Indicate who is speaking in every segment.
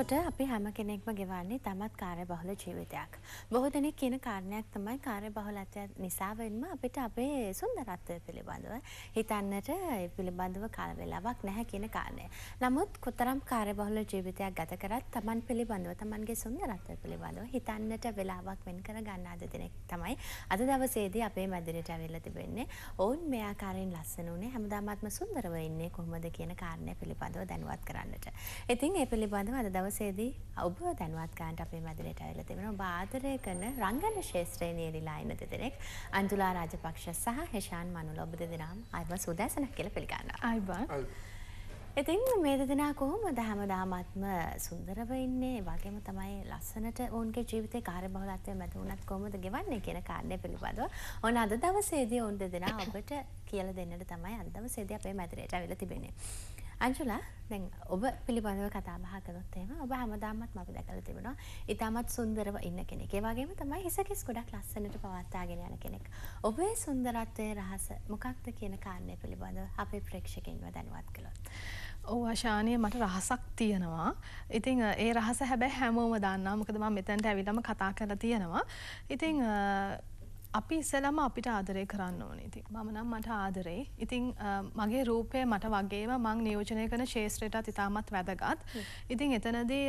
Speaker 1: එතකොට අපි හැම කෙනෙක්ම ගෙවන්නේ තමත් කාර්ය බහුල ජීවිතයක්. බොහෝ දෙනෙක් කියන කාරණයක් තමයි කාර්ය බහුලත්වය නිසාවෙන්ම අපිට අපේ සුන්දරත්වය පිළිබඳව හිතන්නට පිළිබඳව කාල වේලාවක් නැහැ කියන කාරණය. නමුත් කොතරම් කාර්ය බහුල ජීවිතයක් ගත කරත් Taman පිළිබඳව Tamanගේ සුන්දරත්වය පිළිබඳව හිතන්නට වෙලාවක් වෙන් කර ගන්න අද දෙනෙක් තමයි අද දවසේදී අපේ මැදිරියට ඇවිල්ලා තිබෙන්නේ. ඔවුන් මේ ආකාරයෙන් ලස්සන උනේ හැමදාමත්ම සුන්දරව ඉන්නේ කොහොමද කියන කාරණය පිළිබඳව දැනුවත් කරන්නට. ඉතින් ඒ පිළිබඳව අද දවසේ දවසේදී ඔබ දැන්වත්කාන්ට අපේ මැදිරට ඇවිල තිබෙන බාදරය කරන රංගන ශේත්‍රයේ නියරිලා ඉන්න දෙදෙනෙක් අන්තුලා රාජපක්ෂ සහ හෙෂාන් මනුල ඔබ දෙදෙනාම අයිම සුදැසනක් කියලා පිළිගන්න. අයිබා. ඉතින් මේ දෙදෙනා කොහොමද හැමදාමත්ම සුන්දරව ඉන්නේ වගේම තමයි ලස්සනට ඔවුන්ගේ ජීවිතේ කාර්යබහුලත්වය මැද වුණත් කොහොමද ගෙවන්නේ කියන කාරණය පිළිබඳව ඔන්න අද දවසේදී ඔවුන් දෙදෙනා ඔබට කියලා දෙන්නට තමයි අද දවසේදී අපේ මැදිරට ඇවිල්ලා තිබෙන්නේ. අංශුලා දැන් ඔබ පිළිබඳව කතා බහ කළොත් එහෙම ඔබ හැමදාමත් අපි දැකලා තිබෙනවා. ඊටමත් සුන්දරව ඉන්න කෙනෙක්. ඒ වගේම තමයි හිසකෙස් ගොඩක් ලස්සනට පවත්වාගෙන යන කෙනෙක්. ඔබේ සුන්දරත්වයේ රහස මොකක්ද කියන කාරණය පිළිබඳව අපේ ප්‍රේක්ෂකයන්ව දැනුවත් කළොත්.
Speaker 2: ඔව් ආශානිය මට රහසක් තියෙනවා. ඉතින් ඒ රහස හැබැයි හැමෝම දන්නවා. මොකද මම මෙතනට ඇවිල්ලාම කතා කරලා තියෙනවා. ඉතින් අපි ඉස්සලම අපිට ආදරය කරන්න ඕනේ ඉතින් මම නම් මට ආදරේ ඉතින් මගේ රූපය මට වගේම මං නියෝජනය කරන ශේෂත්‍රයටත් ඉතාමත් වැදගත් ඉතින් එතනදී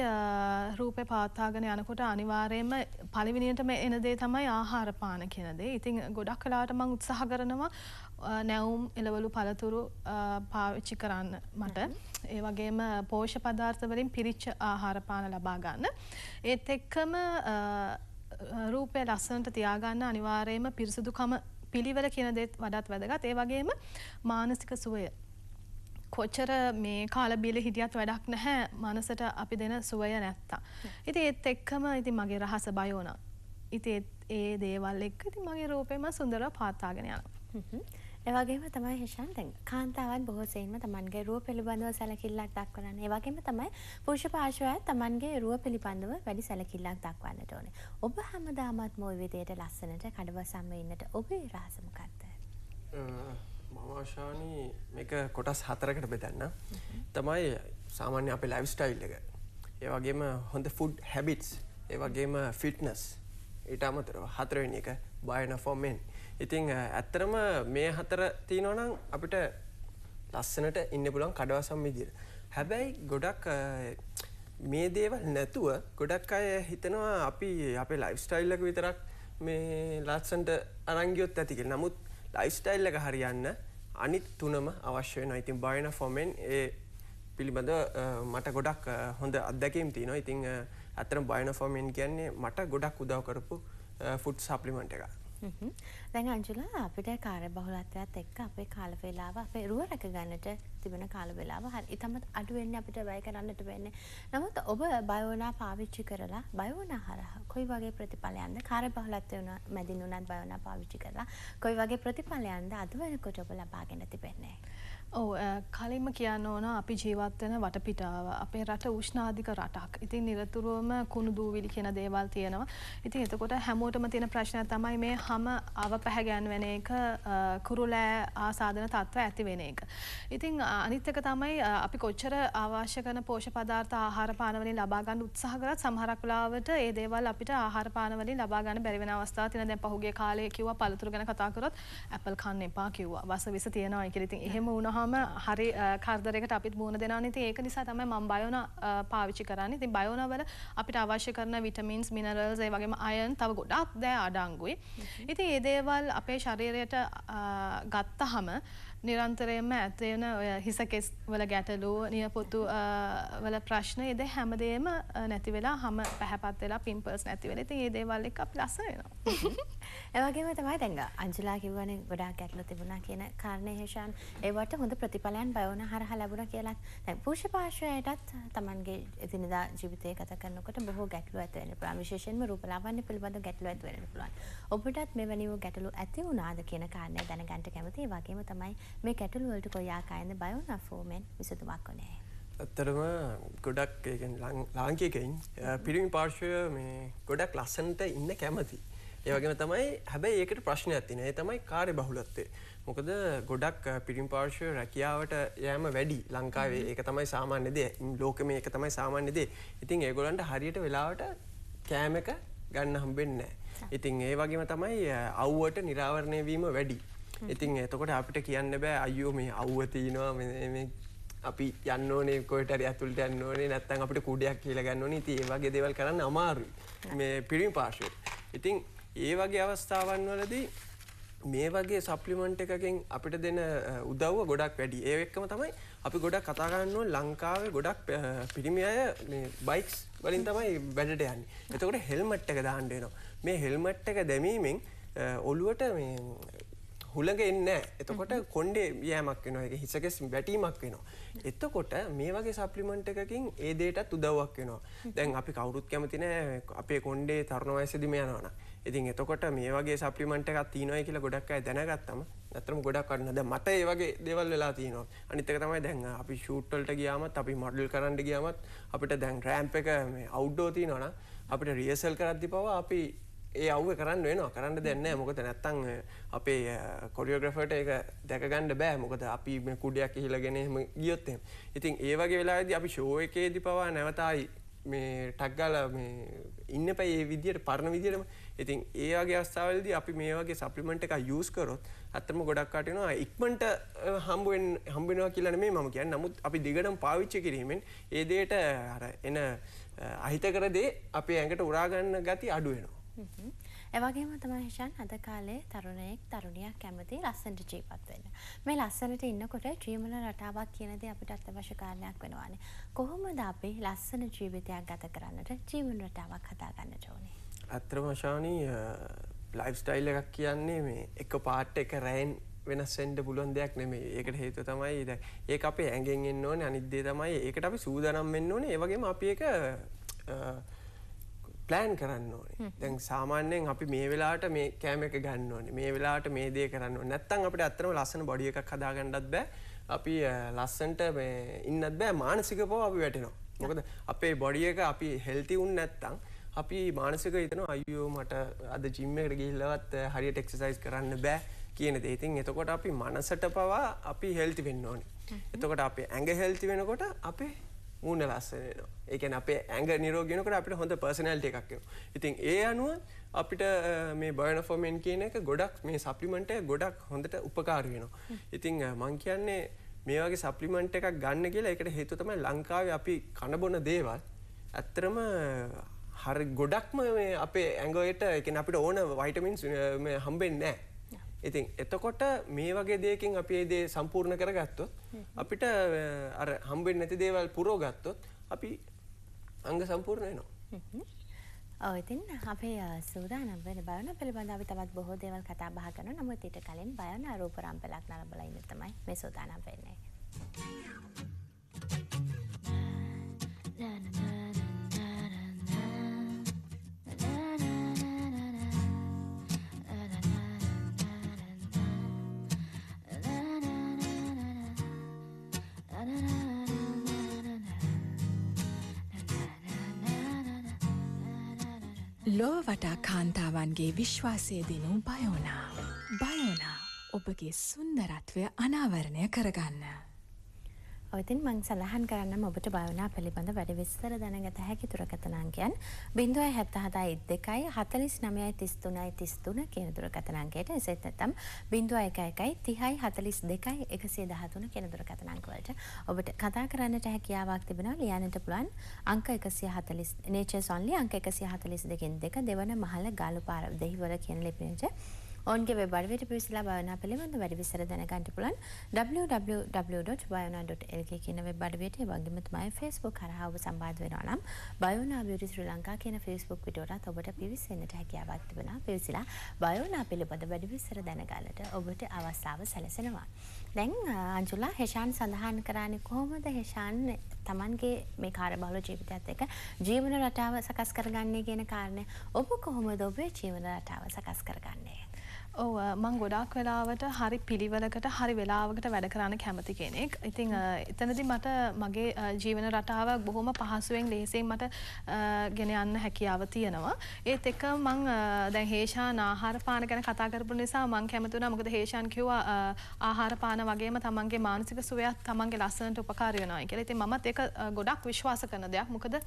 Speaker 2: රූපය පවත්තාගෙන යනකොට අනිවාර්යයෙන්ම පළවිනියටම එන දේ තමයි ආහාරපාන කියන දේ ඉතින් ගොඩක් කලාට මං උත්සාහ කරනවා නැවුම් එළවලු පළතුරු පාවිච්චි කරන්න මට ඒ වගේම පෝෂ පදාර්ථවලින් පිරිච්ච ආහාරපාන ලබා ගන්න ඒත් එක්කම රූපය ලස්සනට තියාගන්න අනිවාර්යයෙන්ම පිරිසුදුකම පිළිවෙල කියන දෙත් වඩාත් වැදගත්. ඒ වගේම මානසික සුවය. කොච්චර මේ කාලබිල හිටියත් වැඩක් නැහැ මනසට අපි දෙන සුවය නැත්තා. ඉති ඒත් එක්කම ඉති මගේ රහස බයෝන. ඉති ඒ දේවල් එක්ක ති මගේ රූපයම සුන්දර පාත්තාගෙන යන.
Speaker 1: ඒවගේම තමයි හිෂන් දැන් කාන්තාවන් බොහෝසයෙන්ම තමන්ගේ රුව පිළිබඳව සැලකිල්ලක් දක්වන්න. ඒ වගේම තමයි පුරුෂ පාර්ශවය තමන්ගේ රුව පිළිබඳව වැඩි සැලකිල්ලක් දක්වන්නට ඕනේ. ඔබ හැමදාමත් මොයි විදියට ලස්සනට කඩවසම් වෙන්නට ඔබේ රහස මොකක්ද?
Speaker 3: මම ආශානි මේක කොටස් හතරකට බෙදන්න. තමයි සාමාන්‍ය අපේ ලයිෆ් ස්ටයිල් එක. ඒ වගේම හොඳ ෆුඩ් හැබිට්ස්, ඒ වගේම ෆිට්නස්. ඊට අමතරව හතරවෙනි එක බයන ෆෝමෙන්. ඉතිං ඇත්තරම මේ හතර තියනොනම් අපිට ලස්සනට ඉන්න පුලන් කඩවසම් විදිර. හැබැයි ගොඩක් මේ දේවල් නැතුව ගොඩක් අය හිතනවා අපි අපේ ලයිස්ටයිල්ලක විතරක් මේ ලත්සන්ට අරංගියොත් ඇතිකෙන නමුත් ලයිස්ටයිල් එක හරියන්න අනිත් තුනම අවශ්‍ය වෙන ඉතින් බයන ෆොමෙන් ඒ පිළිබඳ මට ගොඩක් හොඳ අදැකීම් තියෙනවා ඉතිං අතරම් බයන ෆොමෙන් කියන්නේ මට ගොඩක් උදව් කරපු ෆුට් සප්ලිමට එක
Speaker 1: දැන් අංජුලා අපිට කාර්ය බහුලත්වයත් එක්ක අපේ කාල වේලාව අපේ රුව රැක ගන්නට තිබෙන කාල වේලාව හරි ඉතමත් අඩු වෙන්නේ අපිට වැය කරන්නට වෙන්නේ. නමුත් ඔබ බයෝනා පාවිච්චි කරලා බයෝනා හරහා කොයි වගේ ප්‍රතිඵලයන්ද කාර්ය බහුලත්වය මැදින් උනත් බයෝනා පාවිච්චි කරලා කොයි වගේ ප්‍රතිඵලයන්ද අද වෙනකොට ඔබ ලබාගෙන තිබෙන්නේ. ඔව
Speaker 2: කලින්ම කියන්න ඕන අපි ජීවත්වන වටපිටාව අපේ රට උෂ්නාධික රටක් ඉතින් නිරතුරුවම කුණු දූවිලි කියෙන දේවල් තියෙනවා ඉතින් එතකොට හැමෝටම තියෙන ප්‍රශ්න තමයි මේ හම අව පැහැගැන් වෙන එක කුරුලෑ ආසාධන තත්ත්ව ඇති වෙන එක. ඉතිං අනිත්තක තමයි අපි කොච්චර අවශ්‍ය කන පෝෂපදාර්ථ ආහාර පානවලින් ලබාගන්න උත්සාහකරත් සහරක්ලාවට ඒ දේවල් අපිට ආහාරපානවලින් ලබාගන්න බැරිවෙන අවස්ථා තින දැ පහුගේ කාලය කිව පළතුර ගැන කතාකරොත් ඇපල් කන්න එපා කිව්වා වස විස තියෙනවා එකරඉතින් එහෙම උුණහ වුණහම හරි කර්දරෙකට අපිත් මුණ දෙනා නති ඒක නිසා තමයි මම් බයෝන පාවිච්චි කරන්න ඉතින් බයෝනවල අපිට අවශ්‍ය කරන විටමින්ස් මිනරල්සේ වගේම අයන් තව ගොඩක් දෑ අඩංගුයි. ඉති ඒදේවල් අපේ ශරීරයට ගත්ත හම නිරන්තරයම ඇත්වයෙන ඔය හිසකෙස් වල ගැටලු නියපොතු වල ප්‍රශ්න එද හැමදේම නැතිවෙලා හම පැහැපත් වෙලා පිම්පර්ස් නැතිවෙල ති ඒ දේවල් එකක් ලස්සනවා.
Speaker 1: ඒවගේම තමයි දැඟ අංජලා කිවන ගොඩා ගැටලු තිබුණා කියන කාරණය හේෂන් ඒවට හොඳ ප්‍රතිඵලයන් බයවන හරහ ලැබුණ කියලා තැ පූෂ පාශයටත් තමන්ගේ එතිනිදා ජීවිතය කත කරනකට බොහෝ ගැටලු ඇත්වෙන ප්‍රවිශේෂෙන්ම රූපලාවන්න පිළිබඳ ගැටලු ඇත්වෙන පුළුවන් ඔබටත් මෙවැනි වූ ගැටලු ඇති වුණනාද කියන කාරණය දැනගන්ට කැමති වගේම තමයි මේ ගැටලුවලට කොයාකායන්න බයවන ෆෝමෙන් විසඳුමක් ඕනෑ.
Speaker 3: ඇත්තරම ගොඩක් ලාංකිකයින් පිරිමි පාර්ශවය මේ ගොඩක් ලස්සන්ට ඉන්න කැමති. ඒවගේම තමයි හැබැයි ඒකට ප්‍රශ්න ඇතින ඒ තමයි කාරය බහුලත්තේ. මොකද ගොඩක් පිරිම් පාර්ශය රැකියාවට යෑම වැඩි ලංකාවේ ඒක තමයි සාමාන්‍යදේ ලෝකම ඒක තමයි සාමාන්‍යදේ ඉතින් ඒගොලන්ට හරියට වෙලාවට කෑමක ගන්න හම්බෙන්නෑ. ඉතින් ඒ වගේම තමයි අව්වට නිරාවරණය වීම වැඩි ඉතින් එතකොට අපිට කියන්න බෑ අයෝ මේ අව්වතිනවා අපි යන්න ඕනේ කොටරි ඇතුළට යන්න ඕනේ නැත්තන් අපිට කුඩයක් කියලගන්න ඕනේ ති ඒවගේ දෙවල් කරන්න අමාරු මේ පිරිම් පාශයට ඉතින් ඒ වගේ අවස්ථාවන් වලදී මේ වගේ සප්ලිමන්ට් එකකින් අපිට දෙන උදව්ව ගොඩක් වැඩි ඒ එක්කම තමයි අපි ගොඩක් කතාගන්නුව ලංකාවේ ගොඩක් පිරිමි අය බයික්ස් වලින් තමයි වැඩට යන්න එතකොට හෙල්මට් එක දාණ්ඩේනවා මේ හෙල්මට් එක දැමීමෙන් ඔලුවට හුළඟ එන්න එතකොට කොන්්ඩේ යෑමක් වෙනවා එක හිසකෙස් වැටීමක් වෙනවා එත්තකොට මේ වගේ සප්ලිමෙන්ට් එකකින් ඒ දේටත් උදව්වක් වෙනවා දැන් අපි කවුරුත් කැමතින අපේ කොන්්ඩේ තරුණ වයසදිම යනවන ඉතින් එතකොට මේ වගේ සප්ලිමෙන්ට් එකක් තියනොයි කියලා ගොඩක් අය දැනගත්තම ඇතරම ගොඩක් කරන්න ද මට ඒ වගේ දෙවල් වෙලා තියනවා අනිතක තමයි දැන් අපි ෂූට්ටල්ට ගියාමත් අපි මඩල් කරන්න ගියාමත් අපිට දැන් රෑම්ප එක අවුඩ්ඩෝ තියනොන අපිට රියසල් කරද්දි පවා අපි ඒ අව්ව කරන්න වෙන කරන්න දෙන්න මොකද නැත්තං අපේ කොඩියෝග්‍රෆට එක දැකගන්න බෑ මොකද අපි මේ කුඩයක් හිලගෙනම ගියොත්තෙම ඉතින් ඒවගේ වෙලාද අපි ශෝය එකේදි පවා නැවතයි මේ ටක්ගල ඉන්න පැ ඒ විදියට පරණ විදිරම ඉතින් ඒගේ අස්ථාවලද අපි මේ වගේ සප්ලිමෙන්ට් එක යස් කරොත් ඇත්තම ගොඩක් කටනවා ඉක්මට හම්බුවෙන් හම්බෙනවා කියලන මේ මම කියන්න නමුත් අපි දිගටම පාවිච්චි කිරීමෙන් ඒදයට එන අහිතකරදේ අපේ ඇඟට උරාගන්න ගති අඩුවෙනවා
Speaker 1: එවගේම තමයිශන් අද කාලේ තරුණයෙක් තරුණයක් කැමති ලස්සනට ජීවත් වෙන්න. මේ ලස්සනට ඉන්නකොට ජීවන රටාවක් කියන දේ අපිට අත්‍යවශ්‍ය කාරණයක් වෙනවානේ. කොහොමද අපි ලස්සන ජීවිතයක් ගත කරන්නට ජීවන රටාවක් හදාගන්න ඕනේ?
Speaker 3: අත්‍තරම ශානී ලයිෆ් ස්ටයිල් එකක් කියන්නේ මේ එක පාට් එක රැයින් වෙනස් වෙන්න පුළුවන් දෙයක් නෙමෙයි. ඒකට හේතුව තමයි දැන් ඒක අපේ ඇඟෙන් එන්න ඕනේ. අනිත් දේ තමයි ඒකට අපි සූදානම් වෙන්න ඕනේ. ඒ වගේම අපි ඒක ප්ලෑන් කරන්න ඕනේ දැන් සාමාන්‍යයෙන් අපි මේ වෙලාට මේ කෑම එක ගන්න ඕනේ මේ වෙලාට මේ දේ කරන්න නැත්තන් අපට අත්තරම ලස්සන බොඩිය එකක් හදාගණ්ඩත් බෑ අපි ලස්සන්ට ඉන්නත් බෑ මානසික පෝ අපි වැටෙනවා මොකද අපේ බොඩිය එක අපි හෙල්ති උන් නැත්තං අපි මානසික හිතන අයෝ මට අද ජිම්මකට ගිහිල්ලවත් හරියට එක්සසයිස් කරන්න බෑ කියන දේතින් එතකොට අපි මනසට පවා අපි හෙල්ති වෙන්න ඕනේ එතකොට අපේ ඇඟ හෙල්ති වෙනකොට අපේ ඌන්න ලස්සනන ඒකන අපේ ඇග නිරෝගෙනකට අපිට හොඳ පර්සනල්ට එකක්ය ඉතින් ඒ අනුව අපිට මේ බයන ෆෝමෙන් කියන එක ගොඩක් මේ සප්ලිමට ගොඩක් හොඳට උපකාරගෙනවා ඉතිං මං කියන්නේ මේවාගේ සප්ලිමන්ට් එකක් ගන්න කියලා එකට හේතුතම ලංකාව අපි කණබොන දේවල් ඇත්තරම හරි ගොඩක්ම අපේ ඇඟයට එක අපිට ඕන වයිටමින් හම්බෙන් නෑ ඉතින් එතකොට මේ වගේ දෙයකින් අපි ඒ දේ සම්පූර්ණ කරගත්තොත් අපිට අර හම්බෙන්නේ නැති දේවල් පුරව ගත්තොත් අපි අංග සම්පූර්ණ
Speaker 1: වෙනවා. ඔව් ඉතින් අපේ සූදානම් වෙන බයන පිළිබඳව අපි තවත් බොහෝ දේවල් කතා බහ කරනවා. නමුත් ඊට කලින් බයන රූප රම්පලක් නරඹලා ඉන්න තමයි මේ සූදානම් වෙන්නේ. දානම
Speaker 2: ලෝවටා කාන්තාවන්ගේ විශ්වාසය දෙනු බයෝනා.
Speaker 1: බයෝනා ඔබගේ සුන්දරත්වය අනාවරණය කරගන්න. ඔතින් මං සලහන් කරන්න ඔබට භාවනා පිළිබඳ වැඩ විස්තර දැනගත හැකි තුරකතනංකයන් බිඳුවයි හැත්ත හතයි දෙකයි හතලිස් නමයයි තිස්තුනයි තිස්තුන කියන දුරකතනංකයට එසෙත් නැතම් බිඳුව එක එකයි තිහයි හතලිස් දෙකයි එකසිේ දහතුන කෙන දුරකතනංකවලට ඔබට කතා කරන්නට හැකියාවක් තිබෙනවා ලියනට පුළුවන් අංක එකසිය හතලිස් නේච සොන්ලි අංක එකසිය හතලිස් දෙකින් දෙක දෙවන මහල ගාලු පාර දෙහිවල කියන ලිපිනට ඔවන්ගේ වෙබඩවට පිවිසලා භාවනා පිළිබඳ වැඩි විසර දැනගන්න පුළුවන් www.bayona.lk කියන වෙබ් අඩවියට ඒ වගේම තමයි Facebook හරහා ඔබ සම්බන්ධ වෙනවා නම් Bayona Beauty Sri Lanka කියන Facebook පිටුවටත් ඔබට පිවිසෙන්නට හැකියාවක් තිබෙනවා. පිවිසලා Bayona පිළිබඳ වැඩි විස්තර දැනගන්නට ඔබට අවස්ථාව සැලසෙනවා. දැන් අංජුලා හෙෂාන් සඳහන් කරන්නේ කොහොමද හෙෂාන් Tamanගේ මේ කාර්යබහුල ජීවිතයත් එක්ක ජීවන රටාව සකස් කරගන්නේ කියන කාරණය ඔබ කොහොමද ඔබේ ජීවන රටාව සකස් කරගන්නේ?
Speaker 2: ඔව මං ගොඩක් වෙලාවට හරි පිළිවලකට හරි වෙලාවකට වැඩ කරන්න කැමති කෙනෙක්. ඉතිං එතනදි මට මගේ ජීවන රටාවක් බොහොම පහසුවෙන් ලෙහෙසෙන් මට ගෙන යන්න හැකියාව තියෙනවා. ඒත් එක මං දැ හේෂා නාහාර පාන ගැන කතාකරපු නිසා මං කැමතුන මොකද හේෂන් කිව ආහාරපාන වගේම තමන්ගේ මානසික සුවයක් තමන්ගේ ලස්සනට උපකාරයනයි කියලා ඉති මත් එක ගොඩක් විශ්වාස කරන දෙයක් මොකද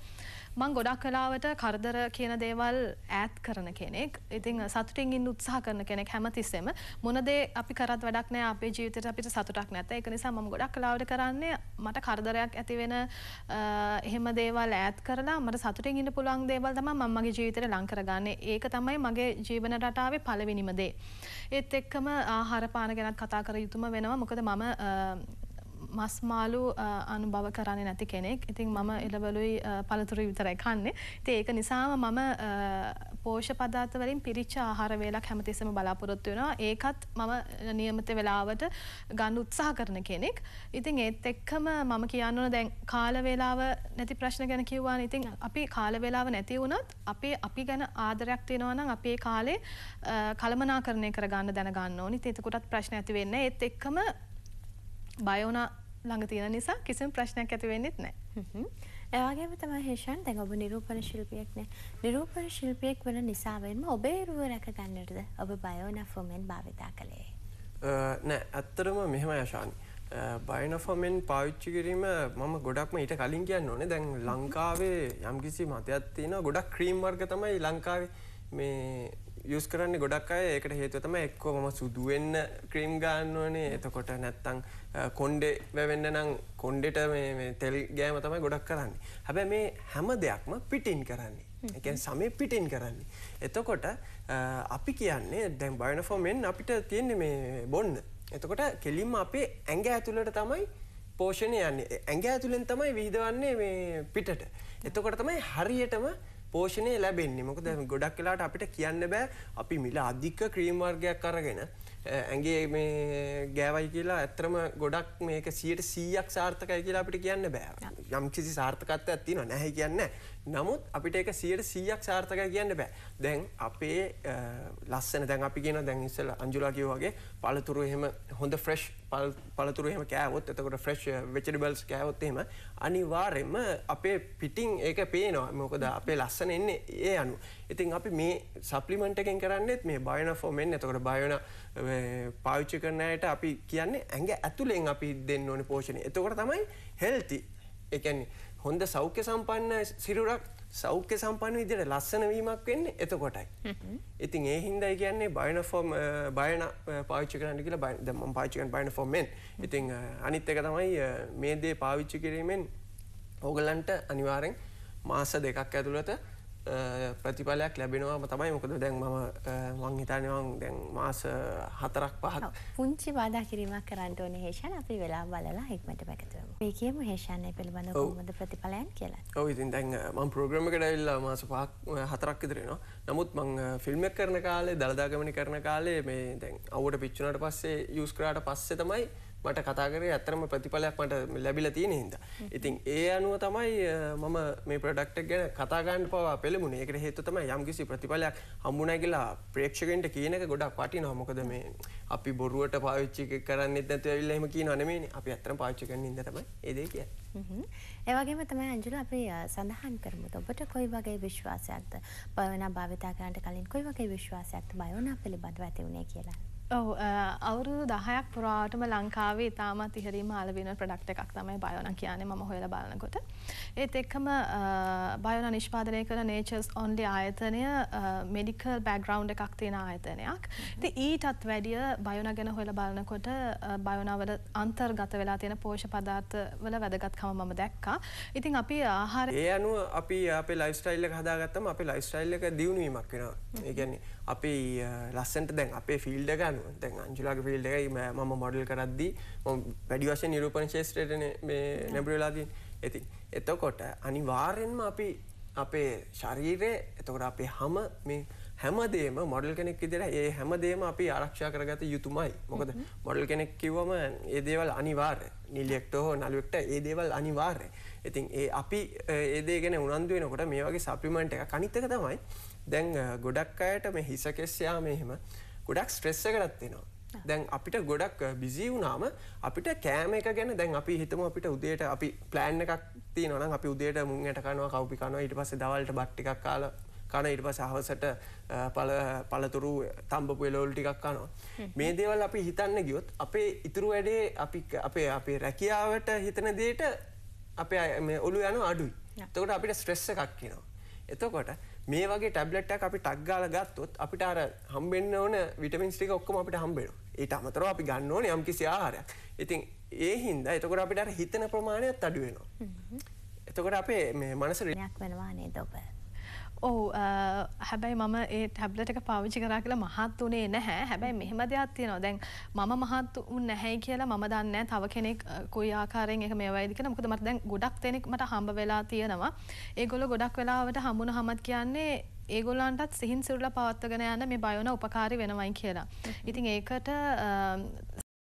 Speaker 2: මං ගොඩක් කලාවට කරදර කියන දේවල් ඈත් කරන කෙනෙක් ඉතිං සතුටින් ඉන්න උත්සාහ කරන කෙනෙක් හැමතිස්සෙම මොනදේ අපි කරත් වැඩක් නෑ අපේ ජීවිතයට අපිට සතුටක් නැත එක නිසා මම ගොඩක් කලාවට කරන්නේ මට කරදරයක් ඇතිවෙන එහෙම දේවල් ඈත් කරලා මට සතුටින් ඉන්න පුළුවන් දේවල් තමයි මම මගේ ජීවිතේ ලං කරගන්නේ. ඒක තමයි මගේ ජීවන රටාවේ පළවෙනිම දේ. ඒත් එක්කම ආහාර පාන ගැනත් කතා කර යුතුම වෙනවා. මොකද මම මස් මාලු අනුභව කරන්නේ නැති කෙනෙක් ඉතින් මම එළවලුයි පළතුරු විතරයි කන්නේ ඉතින් ඒක නිසාම මම පෝෂ පදාර්ථවලින් පිරිච්ච ආහාර වේලක් හැමතිස්සම බලාපොරොත්තු වෙනවා ඒකත් මම නියමිත වෙලාවට ගන්න උත්සාහ කරන කෙනෙක් ඉතින් ඒත් එක්කම මම කියන්න ඕන දැන් කාල වේලාව නැති ප්‍රශ්න ගැන කිව්වා ඉතින් අපි කාල වේලාව නැති වුණත් අපේ අපි ගැන ආදරයක් තියෙනවා නම් අපේ කාලේ කළමනාකරණය කරගන්න දැනගන්න ඕනි එතකොටත් ප්‍රශ්න ඇති වෙන්න ඒත් එක්කම බයවනා ළඟ
Speaker 1: තියෙන නිසා කිසිම ප්‍රශ්නයක් ඇති වෙන්නෙත් නැහැ. එවාගේම තමයි හේෂන් දැන් ඔබ නිරූපණ ශිල්පියෙක් නේ. නිරූපණ ශිල්පියෙක් වෙන නිසාවෙන්ම ඔබේ රුව රැක ගන්නටද ඔබ බයෝනෆෝමෙන් භාවිතා කළේ?
Speaker 3: නෑ ඇත්තටම මෙහෙම යශානි. බයිනෆෝමෙන් පාවිච්චි කිරීම මම ගොඩක්ම ඊට කලින් කියන්න ඕනේ දැන් ලංකාවේ යම්කිසි මතයක් තියෙනවා ගොඩක් ක්‍රීම් වර්ග තමයි ලංකාවේ මේ යුස් කරන්නේ ගොඩක් අය ඒකට හේතුව තමයි එක්කෝ මම සුදු වෙන්න ක්‍රීම් ගන්න ඕනේ. එතකොට නැත්තම් කොණ්ඩේ වැවෙන්න නම් කොණ්ඩෙට මේ තෙල් ගෑම තමයි ගොඩක් කරන්නේ. හැබැයි මේ හැම දෙයක්ම පිටින් කරන්නේ. එකන් සමය පිටින් කරන්නේ. එතකොට අපි කියන්නේ දැම් බයනෆෝමෙන් අපිට තියෙන්නේ මේ බොන්න. එතකොට කෙලින්ම අපේ ඇඟ ඇතුළට තමයි පෝෂණය යන්නේ ඇඟ ඇතුළෙන් තමයි විහිදවන්නේ මේ පිටට. එතකොට තමයි හරියටම පෝෂණය ලැබෙන්නේ මොකද ගොඩක් වෙලාට අපිට කියන්න බෑ අපි මිල අධික ක්‍රීම් වර්ගයක් අරගෙන ඇගේ මේ ගෑවයි කියලා ඇත්‍රම ගොඩක් මේක සියට සීයක් සාර්ථකය කියලා අපිට කියන්න බෑ යම් කිසි සාර්ථකත්ව ඇත්තින නැහැ කියන්න නමුත් අපිට එක සියට සීයක් සාර්ථකය කියන්න බෑ දැන් අපේ ලස්සන දැන් අපි කියන දැන් ඉස්සල අංජුලාකිය වගේ පලතුරු එහෙම හොඳ ෆ්‍රෙෂ් පලතුරුහෙම කෑවොත් එතකොට ෆ්‍රෙෂ් වෙචඩිබල්ස් කෑවොත්තේම අනිවාර්යෙන්ම අපේ පිටිං ඒක පේනවා මොකද අපේ ලස්සන එන්නේ ඒ අනු ඉතින් අපි මේ සප්ලිමෙන්ට් එකෙන් කරන්නෙත් මේ බයන ෆෝමෙන් එතකොට බයන පාවිච්චි කරනයට අපි කියන්නේ ඇඟ ඇතුළෙන් අපි දෙන්න ඕන පෝෂණය එතකොට තමයි හෙල්ති එකන්නේ හොඳ සෞඛ්‍ය සම්පන්න සිරුරක් සෞඛ්‍ය සම්පන්න විදිට ලස්සනවීමක් වෙන්න එතකොටයි. ඉතින් ඒ හින්දයි කියන්නේ බයන ෆෝම් බයන පාච්චි කරන්න කියලා බයිදම පාචිකන් බයින ෆෝම්මෙන් ඉතිං අනිත් එක තමයි මේ දේ පාවිච්චි කිරීමෙන් ඕගලන්ට අනිවාරෙන් මාස දෙකක් ඇතුළත ප්‍රතිඵලයක් ලැබෙනවාම තමයි මොකද දැන් මම මං හිතනවන් දැන් මාස හතරක් පහක්
Speaker 1: පුංචි බාධ කිරීමක් කරන්න ඕන හේෂන් අපි වෙලා බලලා හික්මට පැකතුම මේ කියම හේෂණය පිළිබඳ හොමද ප්‍රතිඵලයන් කියලා
Speaker 3: ඔව ඉතින් දැන් මං ප්‍රෝග්‍රම කඩවිල්ලා මාස පහක් හතරක් ඉදිරෙනවා නමුත් මං ෆිල්ම්ක් කරන කාලේ දළදාගමනි කරන කාලේ මේ දැන් අවුට පිච්චුනට පස්සේ යුස්කරාට පස්සේ තමයි මට කතාකරේ ඇතරම ප්‍රතිඵලයක් මට ලැබිල තියෙන හිද. ඉතින් ඒ අනුව තමයි මම මේ ප්‍රඩක්ට ගැන කතාගන්න පවා පෙළමුණ ඒකට හේතු තම යම්කිසි ප්‍රතිඵලයක් හම්බුණයි කියලා ප්‍රේක්ෂකෙන්ට කියනක ගොඩක් පටි නොමොකද මේ අපි බොරුවට පාවිච්චි කරන්න එදැතු ඇවිල්ලම කිය නොනමේ අපි අතරම පාච්චි කරන්න ඉදතම ඒදේ කිය.
Speaker 1: ඒවගේම තමයි ඇන්ජුල අපි සඳහන් කරමුද ඔබට කොයි වගේ විශ්වාසයක්ද බයවනා භාවිතා කරන්නට කලින් කොයි වගේ විශ්වාසයක්ත බයවනා පිළිබඳව ඇතිවුණේ කියලා.
Speaker 2: ඔව අවුරුදු දහයක් පුරාටම ලංකාවේ ඉතාමත් ඉහරීම ආලවෙන ප්‍රඩක්් එකක් තමයි බයෝන කියන්නේ ම හොල බලනකොට. ඒත් එක්කම බයෝන නිෂ්පාදනය කළ නේචර්ස් ඔන්ඩි ආයතනය මෙඩිකල් බැග්‍රවන්් එකක් තියෙන ආයතනයක්. ති ඊටත් වැඩිය බයෝන ගැන හොල බලනකොට බයෝනාවල අන්තර්ගත වෙලා තියෙන පෝෂ පදාර්ථ වල වැදගත්කම මම දැක්කා. ඉතින් අපි ආහාර
Speaker 3: ඒ අනුව අපි අප ලයිස්ටයිල්ල හදාගත්තම අප ලයිස්ටයිල්ල එක දියුණුවීමක් වෙන. ඒගැන්නේ අපි ලස්සන්ට දැන් අපේ ෆිල්ඩ ගන්න අනුව දැ අංජුලා ෆිල්ඩ එකයි මම මොඩල් කරද්දී වැඩි වශය නිරූපණ ශේෂත්‍රයටන නැබරලාදී ඇති. එතකොට අනිවාර්යෙන්ම අපි අපේ ශරීරය එතකොට අපේ හම මේ හැමදේම මොඩල් කෙනෙක් ඉදිර ඒ හැමදේම අපි ආරක්ෂා කරගත යුතුමයි මොකද මොඩල් කෙනෙක් කිවම ඒ දේවල් අනිවාර් නිල්ලෙක්ට හෝ නලුවෙක්ට ඒ දේවල් අනිවාර්ය ඉතින් ඒ අපි ඒදේ ගැන උනන්දුවෙනකොට මේ වගේ සප්‍රිමෙන්ට් එක කනිත්තක තමයි දැන් ගොඩක් අයට මේ හිසකෙස්යා මෙහෙම ගොඩක් ස්ට්‍රෙස්ස කරත්තිෙනවා. දැන් අපිට ගොඩක් බිසි වුණාම අපිට කෑම එක ගැන දැන් අපි හිතම අපිට උදේට අපි ප්ලෑන් එකක් තිය නොන අපි උදේට මුං යට කනවා කවපිකනවා ඉට පස දවල්ට බට්ටිකක් කාල කන ඉට පස හවසට පලතුරු තම්බපු එලෝල් ටිකක් කනවා. මේ දේවල් අපි හිතන්න ගියොත් අපේ ඉතුරු වැඩේ අපි අපේ අපේ රැකියාවට හිතන දේට අප ඔලු යන අඩුයි. තකට අපිට ස්ට්‍රෙස්ස එකක් කියනවා. එතකොට මේ වගේ ටැබ්ලට්ටක් අපි ටක් ගාල ගත්තොත් අපිට අර හම්බෙන්න්න ඕන විටමින්ස්ටික ඔක්කම අපිට හම්බෙන ඒ අමතර අපි ගන්න ඕන යම්කිසි ආහාරයක් ඉතින් ඒ හින්ද එතකොට අපිට හිතන ප්‍රමාණයක් අඩුවෙනවා එතකොට අපේ මේ මනසරයක් වෙනවා නේද ඔබ
Speaker 2: ඔහු හැබැයි මම ඒ ටැබ්ලට එක පාවිච්චි කරා කියලා මහත් වනේ නැහැ හැබැයි මෙහෙම දෙයක් තියෙනවා දැන් මම මහත් උන් නැහැයි කියලා මම දන්න තව කෙනෙක් කොයි ආකාරයෙන් එක මේ වයිදි කියලා මොකද මට දැන් ගොඩක් දෙනෙක් මට හම්බ වෙලා තියෙනවා ඒගොල්ලෝ ගොඩක් වෙලාවට හමුණ හමත් කියන්නේ ඒගොල්ලන්ටත් සිහින් සිරුල පවත්වගෙන යන මේ බයෝන උපකාරි වෙනවයි කියලා. ඉතින් ඒකට